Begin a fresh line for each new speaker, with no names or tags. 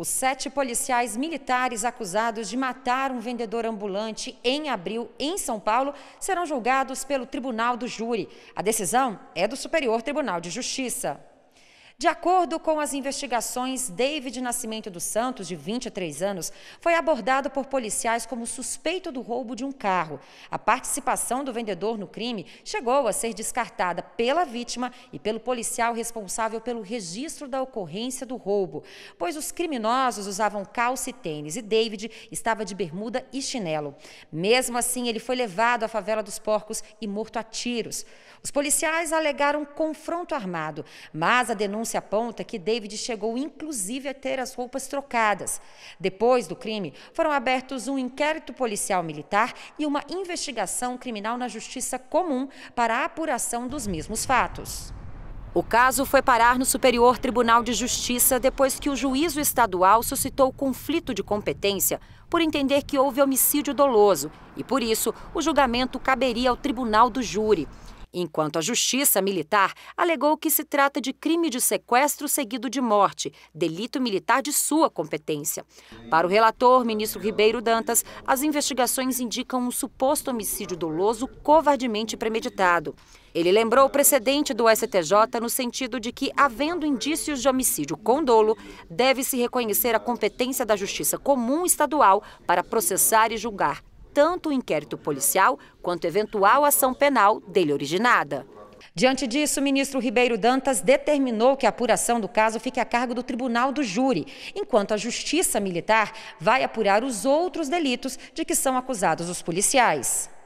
Os sete policiais militares acusados de matar um vendedor ambulante em abril em São Paulo serão julgados pelo Tribunal do Júri. A decisão é do Superior Tribunal de Justiça. De acordo com as investigações, David Nascimento dos Santos, de 23 anos, foi abordado por policiais como suspeito do roubo de um carro. A participação do vendedor no crime chegou a ser descartada pela vítima e pelo policial responsável pelo registro da ocorrência do roubo, pois os criminosos usavam calça e tênis e David estava de bermuda e chinelo. Mesmo assim, ele foi levado à favela dos porcos e morto a tiros. Os policiais alegaram confronto armado, mas a denúncia Denúncia aponta que David chegou inclusive a ter as roupas trocadas. Depois do crime, foram abertos um inquérito policial militar e uma investigação criminal na Justiça Comum para a apuração dos mesmos fatos. O caso foi parar no Superior Tribunal de Justiça depois que o juízo estadual suscitou conflito de competência por entender que houve homicídio doloso e, por isso, o julgamento caberia ao tribunal do júri enquanto a Justiça Militar alegou que se trata de crime de sequestro seguido de morte, delito militar de sua competência. Para o relator, ministro Ribeiro Dantas, as investigações indicam um suposto homicídio doloso covardemente premeditado. Ele lembrou o precedente do STJ no sentido de que, havendo indícios de homicídio com dolo, deve-se reconhecer a competência da Justiça Comum Estadual para processar e julgar tanto o inquérito policial quanto eventual ação penal dele originada. Diante disso, o ministro Ribeiro Dantas determinou que a apuração do caso fique a cargo do tribunal do júri, enquanto a Justiça Militar vai apurar os outros delitos de que são acusados os policiais.